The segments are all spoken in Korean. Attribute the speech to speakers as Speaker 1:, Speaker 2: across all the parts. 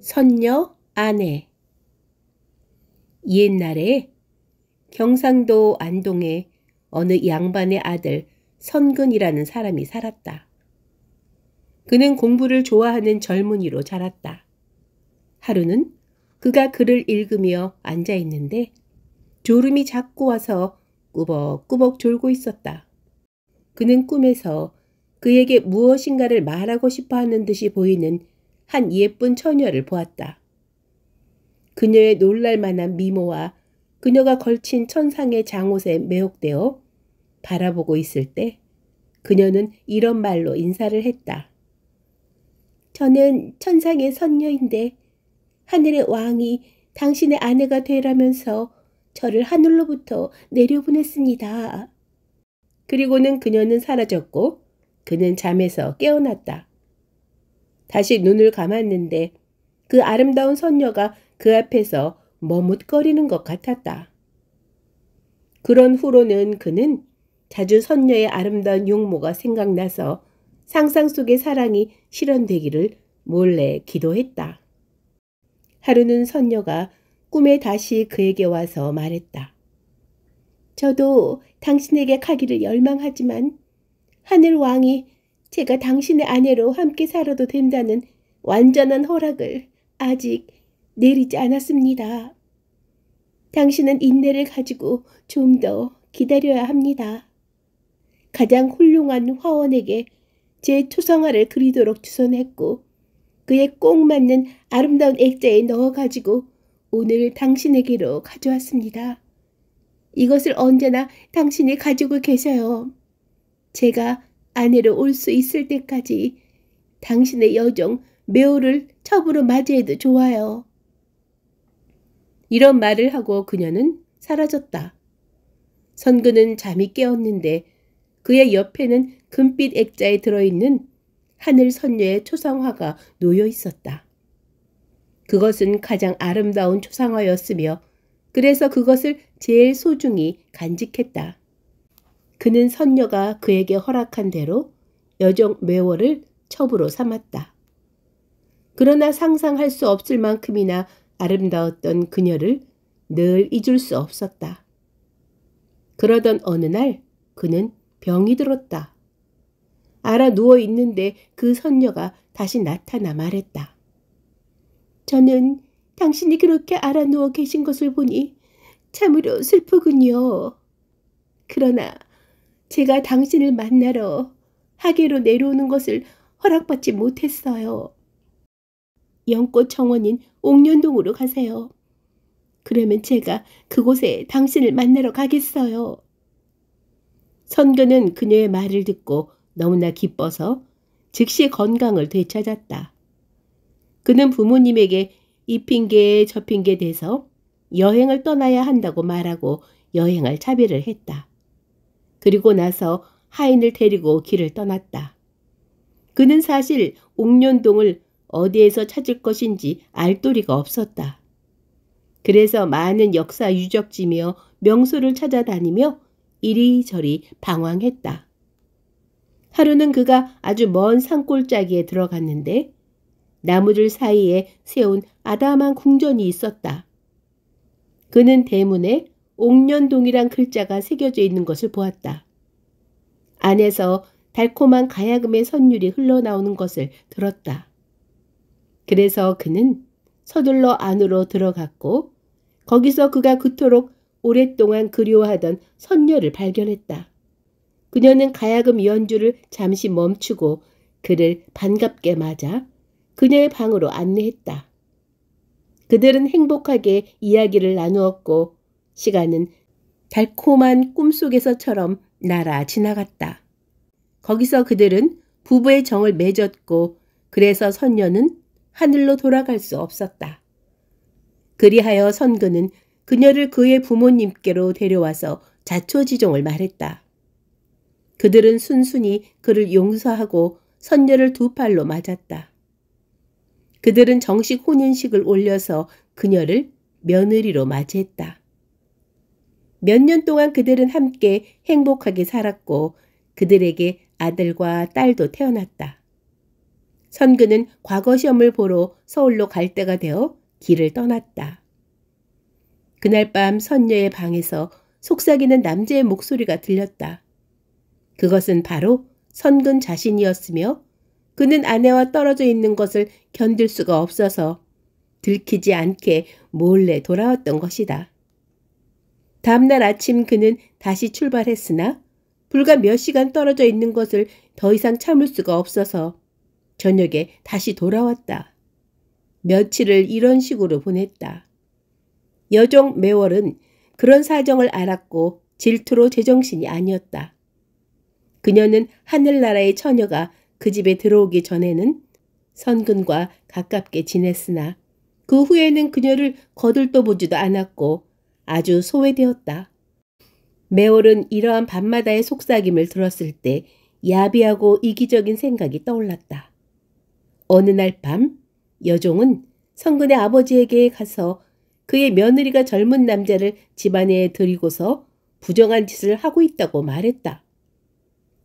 Speaker 1: 선녀 아내 옛날에 경상도 안동에 어느 양반의 아들 선근이라는 사람이 살았다. 그는 공부를 좋아하는 젊은이로 자랐다. 하루는 그가 글을 읽으며 앉아 있는데 졸음이 자꾸 와서 꾸벅꾸벅 졸고 있었다. 그는 꿈에서 그에게 무엇인가를 말하고 싶어 하는 듯이 보이는 한 예쁜 처녀를 보았다. 그녀의 놀랄만한 미모와 그녀가 걸친 천상의 장옷에 매혹되어 바라보고 있을 때 그녀는 이런 말로 인사를 했다. 저는 천상의 선녀인데 하늘의 왕이 당신의 아내가 되라면서 저를 하늘로부터 내려보냈습니다. 그리고는 그녀는 사라졌고 그는 잠에서 깨어났다. 다시 눈을 감았는데 그 아름다운 선녀가 그 앞에서 머뭇거리는 것 같았다. 그런 후로는 그는 자주 선녀의 아름다운 용모가 생각나서 상상 속의 사랑이 실현되기를 몰래 기도했다. 하루는 선녀가 꿈에 다시 그에게 와서 말했다. 저도 당신에게 가기를 열망하지만 하늘 왕이 제가 당신의 아내로 함께 살아도 된다는 완전한 허락을 아직 내리지 않았습니다. 당신은 인내를 가지고 좀 더 기다려야 합니다. 가장 훌륭한 화원에게 제 초상화를 그리도록 주선했고 그에 꼭 맞는 아름다운 액자에 넣어가지고 오늘 당신에게로 가져왔습니다. 이것을 언제나 당신이 가지고 계셔요. 제가 아내로 올 수 있을 때까지 당신의 여종 매우를 첩으로 맞이해도 좋아요. 이런 말을 하고 그녀는 사라졌다. 선근은 잠이 깨었는데 그의 옆에는 금빛 액자에 들어있는 하늘 선녀의 초상화가 놓여 있었다. 그것은 가장 아름다운 초상화였으며 그래서 그것을 제일 소중히 간직했다. 그는 선녀가 그에게 허락한 대로 여정 매월을 첩으로 삼았다. 그러나 상상할 수 없을 만큼이나 아름다웠던 그녀를 늘 잊을 수 없었다. 그러던 어느 날 그는 병이 들었다. 알아 누워 있는데 그 선녀가 다시 나타나 말했다. 저는 당신이 그렇게 알아누워 계신 것을 보니 참으로 슬프군요. 그러나 제가 당신을 만나러 하계로 내려오는 것을 허락받지 못했어요. 연꽃 정원인 옥년동으로 가세요. 그러면 제가 그곳에 당신을 만나러 가겠어요. 선교는 그녀의 말을 듣고 너무나 기뻐서 즉시 건강을 되찾았다. 그는 부모님에게 이 핑계에 저 핑계 대서 여행을 떠나야 한다고 말하고 여행을 차비를 했다. 그리고 나서 하인을 데리고 길을 떠났다. 그는 사실 옥년동을 어디에서 찾을 것인지 알도리가 없었다. 그래서 많은 역사 유적지며 명소를 찾아다니며 이리저리 방황했다. 하루는 그가 아주 먼 산골짜기에 들어갔는데 나무들 사이에 세운 아담한 궁전이 있었다. 그는 대문에 옥년동이란 글자가 새겨져 있는 것을 보았다. 안에서 달콤한 가야금의 선율이 흘러나오는 것을 들었다. 그래서 그는 서둘러 안으로 들어갔고 거기서 그가 그토록 오랫동안 그리워하던 선녀를 발견했다. 그녀는 가야금 연주를 잠시 멈추고 그를 반갑게 맞아 그녀의 방으로 안내했다. 그들은 행복하게 이야기를 나누었고 시간은 달콤한 꿈속에서처럼 날아 지나갔다. 거기서 그들은 부부의 정을 맺었고 그래서 선녀는 하늘로 돌아갈 수 없었다. 그리하여 선근은 그녀를 그의 부모님께로 데려와서 자초지종을 말했다. 그들은 순순히 그를 용서하고 선녀를 두 팔로 맞았다. 그들은 정식 혼인식을 올려서 그녀를 며느리로 맞이했다. 몇 년 동안 그들은 함께 행복하게 살았고 그들에게 아들과 딸도 태어났다. 선근은 과거 시험을 보러 서울로 갈 때가 되어 길을 떠났다. 그날 밤 선녀의 방에서 속삭이는 남자의 목소리가 들렸다. 그것은 바로 선근 자신이었으며 그는 아내와 떨어져 있는 것을 견딜 수가 없어서 들키지 않게 몰래 돌아왔던 것이다. 다음날 아침 그는 다시 출발했으나 불과 몇 시간 떨어져 있는 것을 더 이상 참을 수가 없어서 저녁에 다시 돌아왔다. 며칠을 이런 식으로 보냈다. 여종 매월은 그런 사정을 알았고 질투로 제정신이 아니었다. 그녀는 하늘나라의 처녀가 그 집에 들어오기 전에는 선근과 가깝게 지냈으나 그 후에는 그녀를 거들떠 보지도 않았고 아주 소외되었다. 매월은 이러한 밤마다의 속삭임을 들었을 때 야비하고 이기적인 생각이 떠올랐다. 어느 날 밤 여종은 선근의 아버지에게 가서 그의 며느리가 젊은 남자를 집안에 들이고서 부정한 짓을 하고 있다고 말했다.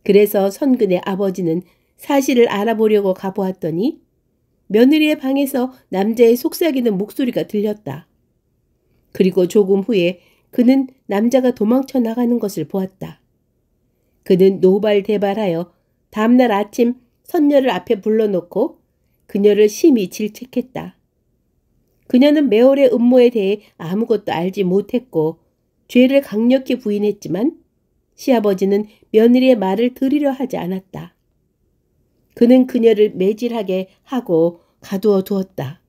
Speaker 1: 그래서 선근의 아버지는 사실을 알아보려고 가보았더니 며느리의 방에서 남자의 속삭이는 목소리가 들렸다. 그리고 조금 후에 그는 남자가 도망쳐 나가는 것을 보았다. 그는 노발대발하여 다음날 아침 선녀를 앞에 불러놓고 그녀를 심히 질책했다. 그녀는 매월의 음모에 대해 아무것도 알지 못했고 죄를 강력히 부인했지만 시아버지는 며느리의 말을 들으려 하지 않았다. 그는 그녀를 매질하게 하고 가두어 두었다.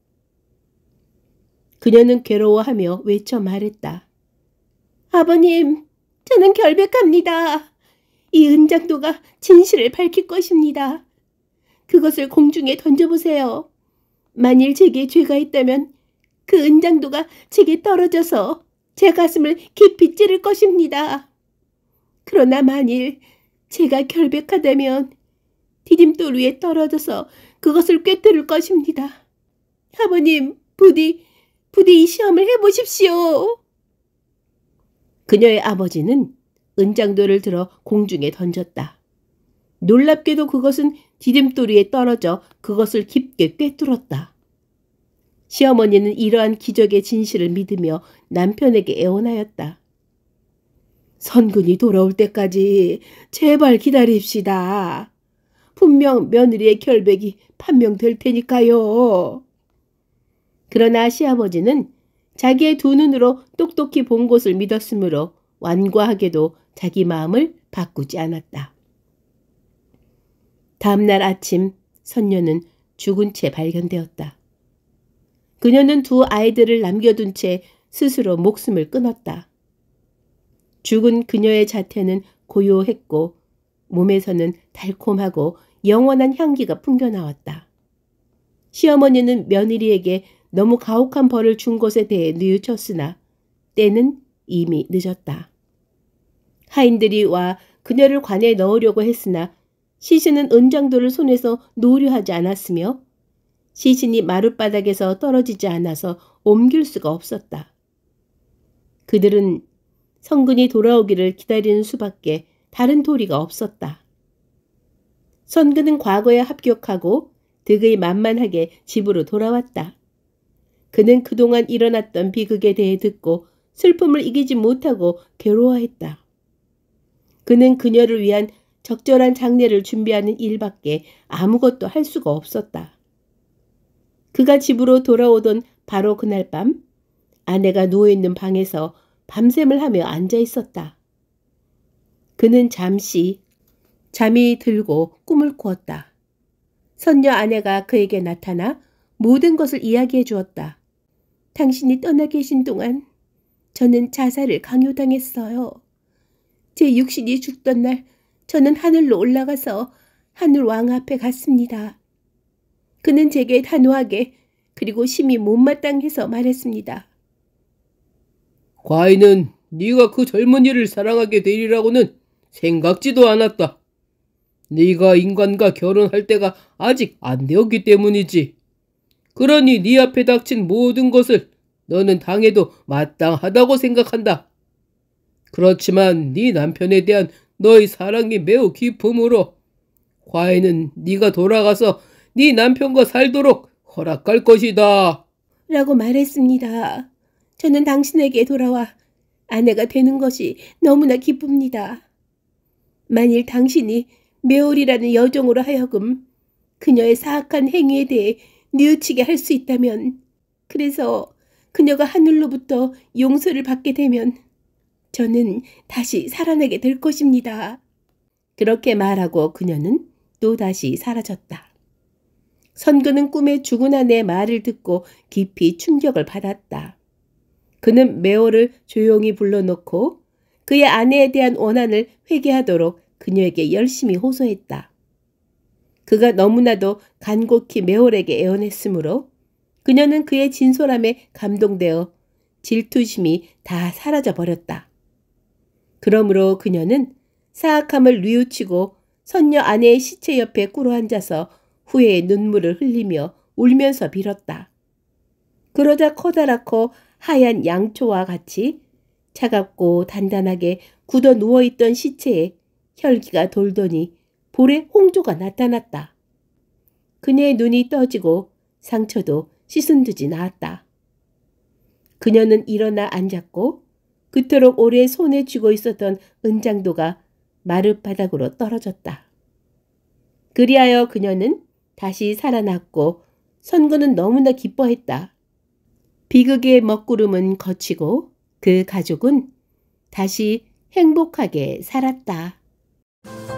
Speaker 1: 그녀는 괴로워하며 외쳐 말했다. 아버님, 저는 결백합니다. 이 은장도가 진실을 밝힐 것입니다. 그것을 공중에 던져보세요. 만일 제게 죄가 있다면 그 은장도가 제게 떨어져서 제 가슴을 깊이 찌를 것입니다. 그러나 만일 제가 결백하다면 디딤돌 위에 떨어져서 그것을 꿰뚫을 것입니다. 아버님, 부디, 부디 이 시험을 해보십시오. 그녀의 아버지는 은장도를 들어 공중에 던졌다. 놀랍게도 그것은 디딤돌 위에 떨어져 그것을 깊게 꿰뚫었다. 시어머니는 이러한 기적의 진실을 믿으며 남편에게 애원하였다. 선군이 돌아올 때까지 제발 기다립시다. 분명 며느리의 결백이 판명될 테니까요. 그러나 시아버지는 자기의 두 눈으로 똑똑히 본 것을 믿었으므로 완고하게도 자기 마음을 바꾸지 않았다. 다음날 아침 선녀는 죽은 채 발견되었다. 그녀는 두 아이들을 남겨둔 채 스스로 목숨을 끊었다. 죽은 그녀의 자태는 고요했고 몸에서는 달콤하고 영원한 향기가 풍겨나왔다. 시어머니는 며느리에게 너무 가혹한 벌을 준 것에 대해 뉘우쳤으나 때는 이미 늦었다. 하인들이 와 그녀를 관에 넣으려고 했으나 시신은 은장도를 손에서 노려하지 않았으며 시신이 마룻바닥에서 떨어지지 않아서 옮길 수가 없었다. 그들은 성근이 돌아오기를 기다리는 수밖에 다른 도리가 없었다. 선근은 과거에 합격하고 득의 만만하게 집으로 돌아왔다. 그는 그동안 일어났던 비극에 대해 듣고 슬픔을 이기지 못하고 괴로워했다. 그는 그녀를 위한 적절한 장례를 준비하는 일밖에 아무것도 할 수가 없었다. 그가 집으로 돌아오던 바로 그날 밤 아내가 누워있는 방에서 밤샘을 하며 앉아 있었다. 그는 잠시 잠이 들고 꿈을 꾸었다. 선녀 아내가 그에게 나타나 모든 것을 이야기해 주었다. 당신이 떠나 계신 동안 저는 자살을 강요당했어요. 제 육신이 죽던 날 저는 하늘로 올라가서 하늘 왕 앞에 갔습니다. 그는 제게 단호하게 그리고 심히 못마땅해서 말했습니다. 과인은 네가 그 젊은이를 사랑하게 되리라고는 생각지도 않았다. 네가 인간과 결혼할 때가 아직 안 되었기 때문이지. 그러니 네 앞에 닥친 모든 것을 너는 당해도 마땅하다고 생각한다. 그렇지만 네 남편에 대한 너의 사랑이 매우 깊음으로 과연는 네가 돌아가서 네 남편과 살도록 허락할 것이다. 라고 말했습니다. 저는 당신에게 돌아와 아내가 되는 것이 너무나 기쁩니다. 만일 당신이 메올이라는 여종으로 하여금 그녀의 사악한 행위에 대해 뉘우치게 할 수 있다면 그래서 그녀가 하늘로부터 용서를 받게 되면 저는 다시 살아나게 될 것입니다. 그렇게 말하고 그녀는 또다시 사라졌다. 선그는 꿈에 죽은 아내의 말을 듣고 깊이 충격을 받았다. 그는 메오를 조용히 불러놓고 그의 아내에 대한 원한을 회개하도록 그녀에게 열심히 호소했다. 그가 너무나도 간곡히 메올에게 애원했으므로 그녀는 그의 진솔함에 감동되어 질투심이 다 사라져 버렸다. 그러므로 그녀는 사악함을 뉘우치고 선녀 아내의 시체 옆에 꿇어 앉아서 후회의 눈물을 흘리며 울면서 빌었다. 그러자 커다랗고 하얀 양초와 같이 차갑고 단단하게 굳어 누워있던 시체에 혈기가 돌더니 볼에 홍조가 나타났다. 그녀의 눈이 떠지고 상처도 시순듯이 나았다. 그녀는 일어나 앉았고 그토록 오래 손에 쥐고 있었던 은장도가 마룻바닥으로 떨어졌다. 그리하여 그녀는 다시 살아났고 선거는 너무나 기뻐했다. 비극의 먹구름은 거치고 그 가족은 다시 행복하게 살았다. you.